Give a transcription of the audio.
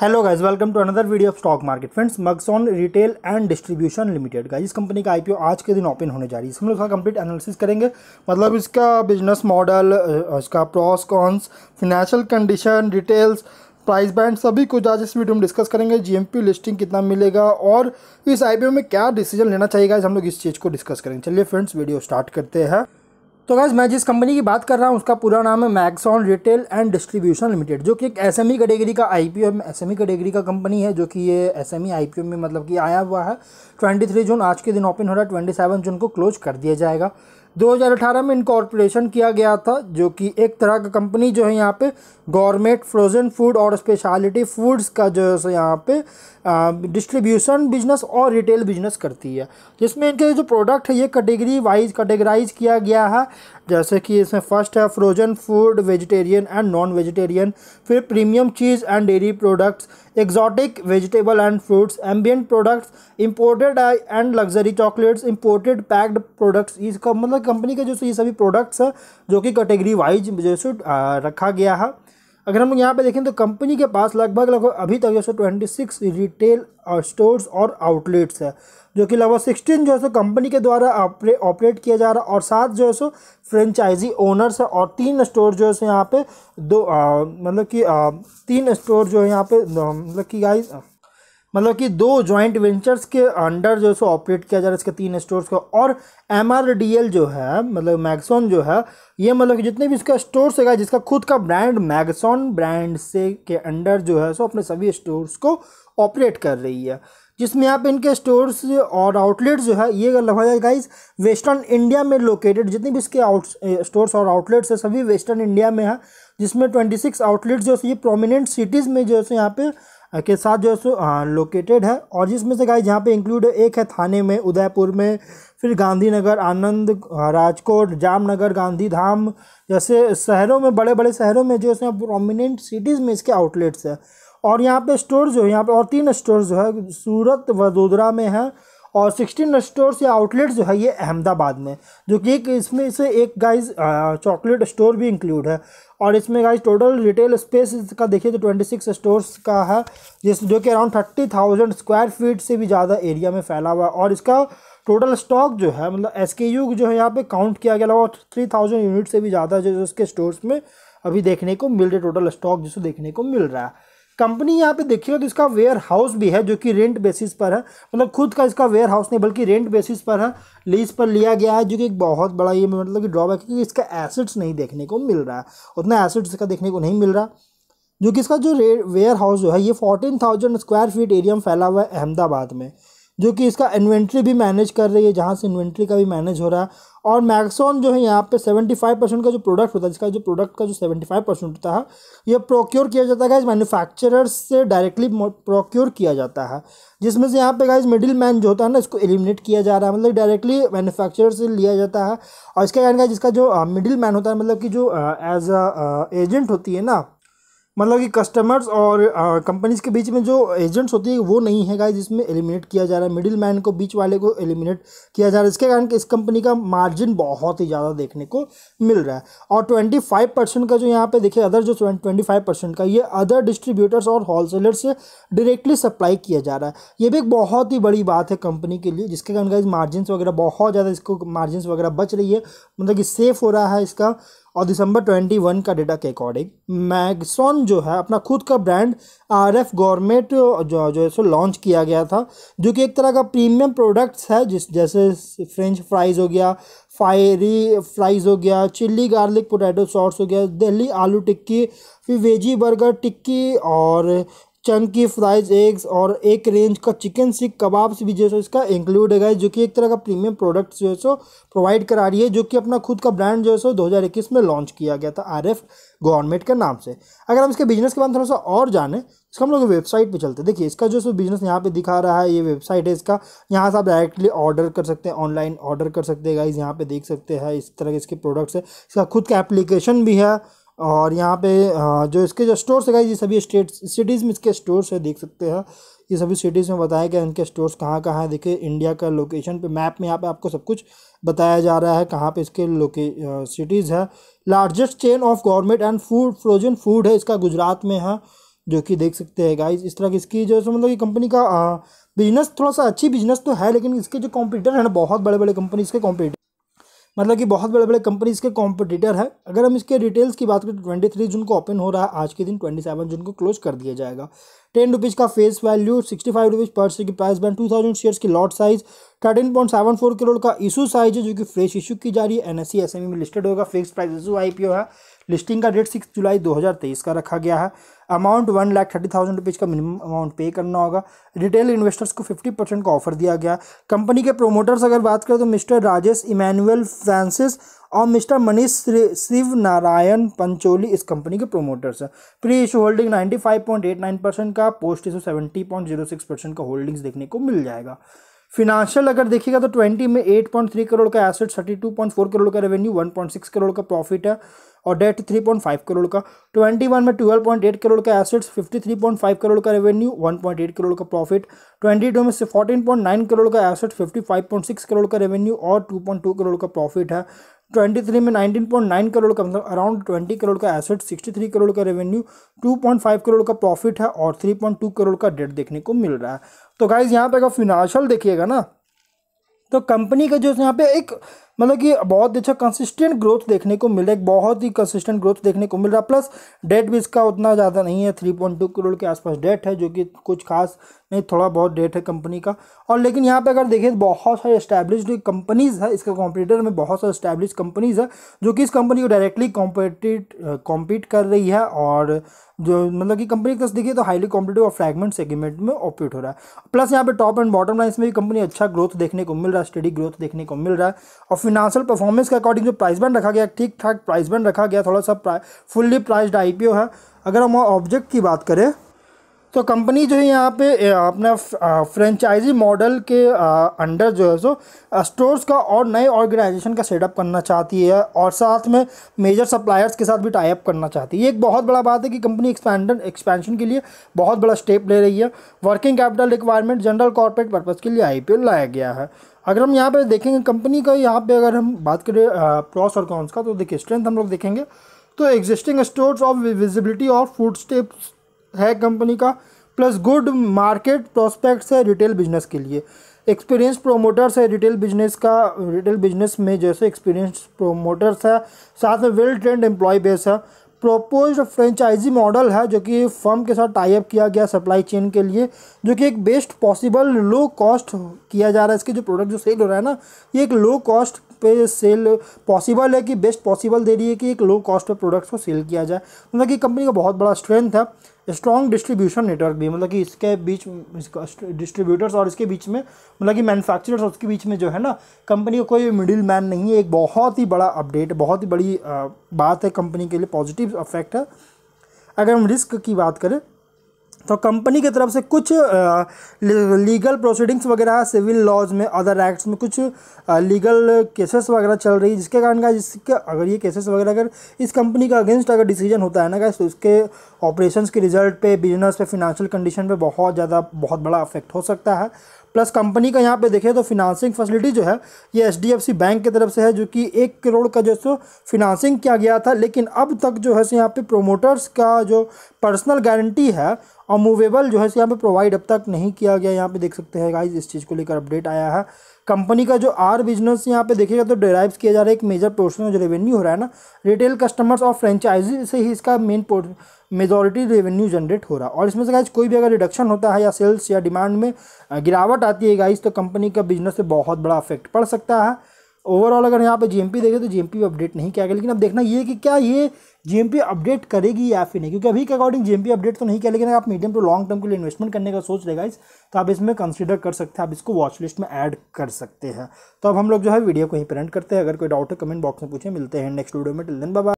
hello guys welcome to another video of stock market friends Magson retail and distribution limited guys इस company का IPO आज के दिन open होने जा रही है इसमें उसका कंप्लीट एनालिसिस करेंगे मतलब इसका बिजनेस मॉडल इसका pros cons financial condition details price band सभी कुछ आज इस वीडियो में डिस्कस करेंगे जीएमपी लिस्टिंग कितना मिलेगा और इस आईपीओ में क्या डिसीजन लेना चाहिए हम लोग इस चीज़ को डिस्कस करेंगे चलिए फ्रेंड्स वीडियो स्टार्ट करते हैं तो गैस मैं जिस कंपनी की बात कर रहा हूँ उसका पूरा नाम है Maxon retail and distribution limited जो कि एक एस एम ई कैटेगरी का I P S M E category का कंपनी है जो कि ये S M E I P में मतलब कि आया हुआ है ट्वेंटी थ्री जून आज के दिन ओपन हो रहा है ट्वेंटी सेवन जून को क्लोज कर दिया जाएगा 2018 में इनकॉर्पोरेशन किया गया था जो कि एक तरह का कंपनी जो है यहाँ पे गवर्नमेंट फ्रोजन फूड और स्पेशलिटी फूड्स का जो है यहाँ पे डिस्ट्रीब्यूशन बिजनेस और रिटेल बिजनेस करती है जिसमें इनके जो प्रोडक्ट है ये कैटेगरी वाइज कैटेगराइज किया गया है जैसे कि इसमें फर्स्ट है frozen food vegetarian and non vegetarian फिर premium cheese and dairy products exotic vegetable and fruits ambient products imported and luxury chocolates imported packed products इसका मतलब मतलब कंपनी के जो ये सभी प्रोडक्ट्स है जो कि कैटेगरी वाइज जो सो रखा गया है अगर हम यहाँ पे देखें तो कंपनी के पास लगभग लगभग अभी तक जो so twenty six retail stores और आउटलेट्स है जो कि लगभग सिक्सटीन जो है सो कंपनी के द्वारा ऑपरेट किया जा रहा है और सात जो है सो फ्रेंचाइजी ओनर्स है और तीन स्टोर जो है सो यहाँ पे दो मतलब कि तीन स्टोर जो है यहाँ पे मतलब कि गाइस मतलब कि दो जॉइंट वेंचर्स के अंडर जो है सो ऑपरेट किया जा रहा है इसके तीन स्टोर्स को और एम जो है मतलब मैगसॉन जो है ये मतलब कि जितने भी इसका स्टोर्स है जिसका खुद का ब्रांड मैगसॉन ब्रांड से के अंडर जो है सो अपने सभी स्टोर्स को ऑपरेट कर रही है जिसमें आप इनके स्टोर्स और आउटलेट्स जो है ये लगा गाइज वेस्टर्न इंडिया में लोकेटेड जितने भी इसके आउट स्टोर्स और आउटलेट्स है सभी वेस्टर्न इंडिया में है जिसमें ट्वेंटी सिक्स आउटलेट्स जो है ये प्रोमिनेंट सिटीज़ में जो है यहाँ पे के साथ जो है सो लोकेटेड है और जिसमें से गाइज यहाँ पे इंक्लूड एक है थाने में उदयपुर में फिर गांधीनगर आनंद राजकोट जामनगर गांधी धाम जैसे शहरों में बड़े बड़े शहरों में जो है प्रोमिनेंट सिटीज़ में इसके आउटलेट्स हैं और यहाँ पे स्टोर जो है यहाँ पे और तीन स्टोर जो है सूरत वडोदरा में है और सिक्सटीन स्टोर्स या आउटलेट जो है ये अहमदाबाद में जो कि एक इसमें से एक गाइज चॉकलेट स्टोर भी इंक्लूड है और इसमें गाइज टोटल रिटेल स्पेस का देखिए तो ट्वेंटी सिक्स स्टोर्स का है जिस जो कि around thirty thousand square feet से भी ज़्यादा एरिया में फैला हुआ है और इसका टोटल स्टॉक जो है मतलब एस के यू जो है यहाँ पे काउंट किया गया और थ्री थाउजेंड यूनिट से भी ज़्यादा जो उसके स्टोर्स में अभी देखने को मिल रहा है टोटल स्टॉक जिसको देखने को मिल रहा है कंपनी यहाँ पे देखिएगा तो इसका वेयर हाउस भी है जो कि रेंट बेसिस पर है मतलब खुद का इसका वेयर हाउस नहीं बल्कि रेंट बेसिस पर है लीज पर लिया गया है जो कि एक बहुत बड़ा ये मतलब कि ड्रॉबैक है क्योंकि इसका एसेट्स नहीं देखने को मिल रहा है उतना एसेट्स इसका देखने को नहीं मिल रहा जो कि इसका जो वेयर हाउस जो है ये fourteen thousand square feet area में फैला हुआ है अहमदाबाद में जो कि इसका इन्वेंट्री भी मैनेज कर रही है जहाँ से इन्वेंट्री का भी मैनेज हो रहा है और मैक्सोन जो है यहाँ पे सेवेंटी फाइव परसेंट का जो प्रोडक्ट होता है जिसका जो प्रोडक्ट का जो सेवेंटी फाइव परसेंट होता है ये प्रोक्योर किया जाता है इस मैन्युफैक्चरर्स से डायरेक्टली प्रोक्योर किया जाता है जिसमें से यहाँ पे गाइज मिडिल मैन जो होता है ना इसको एलिमिनेट किया जा रहा है मतलब डायरेक्टली मैन्युफैक्चरर से लिया जाता है और इसका कारण जिसका जो मिडिल मैन होता है मतलब कि जो एज अ एजेंट होती है ना मतलब कि कस्टमर्स और कंपनीज़ के बीच में जो एजेंट्स होती है वो नहीं है गाइज इसमें एलिमिनेट किया जा रहा है मिडिल मैन को बीच वाले को एलिमिनेट किया जा रहा है इसके कारण इस कंपनी का मार्जिन बहुत ही ज़्यादा देखने को मिल रहा है और ट्वेंटी फाइव परसेंट का जो यहाँ पे देखिए अदर जो ट्वेंटी फाइव परसेंट का ये अदर डिस्ट्रीब्यूटर्स और होलसेलर से डायरेक्टली सप्लाई किया जा रहा है ये भी एक बहुत ही बड़ी बात है कंपनी के लिए जिसके कारण गाइज मार्जिन वगैरह बहुत ज़्यादा इसको मार्जिन वगैरह बच रही है मतलब कि सेफ़ हो रहा है इसका और दिसंबर 21 का डेटा के अकॉर्डिंग मैगसॉन जो है अपना खुद का ब्रांड आर एफ गवर्नमेंट जो जो है सो लॉन्च किया गया था जो कि एक तरह का प्रीमियम प्रोडक्ट्स है जिस जैसे फ्रेंच फ्राइज़ हो गया फायरी फ्राइज़ हो गया चिल्ली गार्लिक पोटैटो सॉस हो गया दिल्ली आलू टिक्की फिर वेजी बर्गर टिक्की और चंकी फ्राइज एग्स और एक रेंज का चिकन सिक कबाब्स भी जो है इसका इंक्लूड है जो कि एक तरह का प्रीमियम प्रोडक्ट जो है सो प्रोवाइड करा रही है जो कि अपना खुद का ब्रांड जो है सो 2021 में लॉन्च किया गया था आर एफ गवर्नमेंट के नाम से अगर हम इसके बिजनेस के बारे में थोड़ा सा और जाने इसका हम लोग वेबसाइट पे चलते हैं देखिए इसका जो सो बिजनेस यहाँ पे दिखा रहा है ये वेबसाइट है इसका यहाँ से आप डायरेक्टली ऑर्डर कर सकते हैं ऑनलाइन ऑर्डर कर सकते हैं गाइज यहाँ पे देख सकते हैं इस तरह के इसके प्रोडक्ट्स है इसका खुद का एप्लीकेशन भी है और यहाँ पे जो इसके जो स्टोर्स है ये सभी स्टेट सिटीज़ में इसके स्टोर्स है देख सकते हैं ये सभी सिटीज़ में बताया गया इनके स्टोर्स कहाँ कहाँ हैं देखिए इंडिया का लोकेशन पे मैप में यहाँ पे आपको सब कुछ बताया जा रहा है कहाँ पे इसके लोके सिटीज़ है largest chain of government and food frozen food है इसका गुजरात में है जो कि देख सकते हैं गाइज इस तरह की इसकी जो मतलब कि कंपनी का बिजनेस थोड़ा सा अच्छी बिजनेस तो है लेकिन इसके जो कॉम्पिटिटर हैं ना बहुत बड़े बड़े कंपनी इसके कॉम्पिटिटर मतलब कि बहुत बड़े बड़े कंपनीज़ के कॉम्पिटिटर है अगर हम इसके डिटेल्स की बात करें तो ट्वेंटी थ्री जून को ओपन हो रहा है आज के दिन ट्वेंटी सेवन जून को क्लोज कर दिया जाएगा टेन रुपीज़ का face value sixty five rupees पर शेयर की price band two thousand shares की lot size thirteen point seven four crore का इशू साइज है जो कि फ्रेश इशू की जा रही है एन एस e में लिस्टेड होगा फिक्स प्राइस इशू आई है लिस्टिंग का डेट सिक्स जुलाई दो का रखा गया है amount one lakh thirty thousand rupees का मिनिमम अमाउंट पे करना होगा रिटेल इन्वेस्टर्स को फिफ्टी परसेंट का ऑफर दिया गया कंपनी के प्रोमोटर्स अगर बात करें तो मिस्टर राजेश इमैनुअल फ्रांसिस और मिस्टर मनीष शिव नारायण पंचोली इस कंपनी के प्रोमोटर्स हैं pre issue holding nine percent का पोस्ट इशू सिक्स परसेंट का होल्डिंग्स देखने को मिल जाएगा फिनेंशियल अगर देखिएगा तो ट्वेंटी में एट पॉइंट थ्री करोड़ का asset thirty two point four crore का revenue one point six crore का प्रॉफिट है और debt three point five crore का ट्वेंटी वन में ट्वेल्व पॉइंट एट करोड़ का assets fifty three point five crore का revenue one point eight crore का प्रॉफिट ट्वेंटी टू में से फोर्टीन पॉइंट नाइन करोड़ का asset fifty five point six crore का रेवेन्यू और टू पॉइंट टू करोड़ का प्रॉफिट है ट्वेंटी थ्री में नाइनटीन पॉइंट नाइन करोड़ का मतलब अराउंड ट्वेंटी करोड़ का एसेट सिक्सटी थ्री करोड़ का revenue two point five crore का प्रॉफिट है और थ्री पॉइंट टू करोड़ का डेट देखने को मिल रहा है तो गाइज यहाँ पे अगर फिनांशियल देखिएगा ना तो कंपनी का जो यहाँ पे एक मतलब कि बहुत अच्छा कंसिस्टेंट ग्रोथ देखने को मिल रहा है बहुत ही कंसिस्टेंट ग्रोथ देखने को मिल रहा है प्लस डेट भी इसका उतना ज़्यादा नहीं है थ्री पॉइंट टू करोड़ के आसपास डेट है जो कि कुछ खास नहीं थोड़ा बहुत डेट है कंपनी का और लेकिन यहाँ पे अगर देखें बहुत सारे इस्टेब्लिश कंपनीज़ है इसका कॉम्पिटिटर में बहुत सारे इस्टेब्लिश कंपनीज़ है जो कि इस कंपनी को डायरेक्टली कॉम्पिटिट कॉम्पीट कर रही है और जो मतलब कि कंपनी की देखिए तो हाईली कॉम्पिटेटिव और फ्रैगमेंट सेगमेंट में ऑपरेट हो रहा है प्लस यहाँ पे टॉप एंड बॉटम लाइन में भी कंपनी अच्छा ग्रोथ देखने को मिल रहा है स्टडी ग्रोथ देखने को मिल रहा है और फिनांशियल परफॉर्मेंस के अकॉर्डिंग जो प्राइस बैंड रखा गया ठीक ठाक प्राइस बैंड रखा गया थोड़ा सा प्राइ फुल्ली पी ओ है अगर हम ऑब्जेक्ट की बात करें तो कंपनी जो है यहाँ पे अपना फ्रेंचाइजी मॉडल के अंडर जो है सो स्टोर्स का और नए ऑर्गेनाइजेशन का सेटअप करना चाहती है और साथ में मेजर सप्लायर्स के साथ भी टाइप करना चाहती है ये एक बहुत बड़ा बात है कि कंपनी एक्सपेंडन एक्सपेंशन के लिए बहुत बड़ा स्टेप ले रही है working capital requirement general corporate purpose के लिए आई लाया गया है अगर हम यहाँ पे देखेंगे कंपनी का यहाँ पे अगर हम बात करें प्रॉस और कॉन्स का तो देखिए स्ट्रेंथ हम लोग देखेंगे तो एग्जिस्टिंग स्टोर्स ऑफ विजिबिलिटी और फूड स्टेप्स है कंपनी का प्लस गुड मार्केट प्रोस्पेक्ट्स है रिटेल बिजनेस के लिए एक्सपीरियंस प्रोमोटर्स है रिटेल बिजनेस का रिटेल बिजनेस में जैसे एक्सपीरियंस प्रोमोटर्स है साथ में वेल ट्रेंड एम्प्लॉय बेस है प्रोपोज फ्रेंचाइजी मॉडल है जो कि फर्म के साथ टाइप किया गया सप्लाई चेन के लिए जो कि एक बेस्ट पॉसिबल लो कॉस्ट किया जा रहा है इसके जो प्रोडक्ट जो सेल हो रहा है ना ये एक लो कॉस्ट पे सेल पॉसिबल है कि बेस्ट पॉसिबल दे रही है कि एक लो कॉस्ट पर प्रोडक्ट्स को सेल किया जाए मतलब कि कंपनी का बहुत बड़ा स्ट्रेंथ है स्ट्रॉन्ग डिस्ट्रीब्यूशन नेटवर्क भी मतलब कि इसके बीच डिस्ट्रीब्यूटर्स और इसके बीच में मतलब कि मैन्युफैक्चरर्स और उसके बीच में जो है ना कंपनी का कोई मिडिल मैन नहीं है एक बहुत ही बड़ा अपडेट बहुत ही बड़ी बात है कंपनी के लिए पॉजिटिव अफेक्ट है अगर हम रिस्क की बात करें तो कंपनी की तरफ से कुछ लीगल प्रोसीडिंग्स वगैरह सिविल लॉज में अदर एक्ट्स में कुछ लीगल केसेस वगैरह चल रही है जिसके कारण का जिसके अगर ये केसेस वगैरह अगर इस कंपनी का अगेंस्ट अगर डिसीजन होता है ना क्या तो इसके ऑपरेशन के रिजल्ट पे बिजनेस पे फिनेंशियल कंडीशन पे बहुत ज़्यादा बहुत बड़ा अफेक्ट हो सकता है प्लस कंपनी का यहाँ पे देखें तो फिनांसिंग फैसिलिटी जो है ये एच बैंक की तरफ से है जो कि एक करोड़ का जो सो फिनांसिंग किया गया था लेकिन अब तक जो है सो यहाँ पे प्रोमोटर्स का जो पर्सनल गारंटी है और मूवेबल जो है यहाँ पे प्रोवाइड अब तक नहीं किया गया यहाँ पे देख सकते हैं गाइज इस चीज़ को लेकर अपडेट आया है कंपनी का जो आर बिजनेस यहाँ पे देखेगा तो डिराइव किया जा रहा है एक मेजर पोर्शन जो रेवेन्यू हो रहा है ना रिटेल कस्टमर्स और फ्रेंचाइजी से ही इसका मेन मेजोरिटी रेवेन्यू जनरेट हो रहा है और इसमें से गाइज कोई भी अगर रिडक्शन होता है या सेल्स या डिमांड में गिरावट आती है गाइज तो कंपनी का बिजनेस से बहुत बड़ा अफेक्ट पड़ सकता है ओवरऑल अगर यहाँ पे जीएमपी देखें तो जीएमपी अपडेट नहीं किया गया लेकिन अब देखना ये कि क्या ये जीएमपी अपडेट करेगी या फिर नहीं क्योंकि अभी के अकॉर्डिंग जीएमपी अपडेट तो नहीं किया लेकिन अगर आप मीडियम टू लॉन्ग टर्म के लिए इन्वेस्टमेंट करने का सोच रहेगा इस तो आप इसमें कंसिडर कर सकते हैं आप इसको वॉच लिस्ट में ऐड कर सकते हैं तो अब हम लोग जो है वीडियो को ही प्रेंट करते हैं अगर कोई डाउट है कमेंट बॉक्स में पूछे मिलते हैं नेक्स्ट वीडियो में टिल दिन बाबा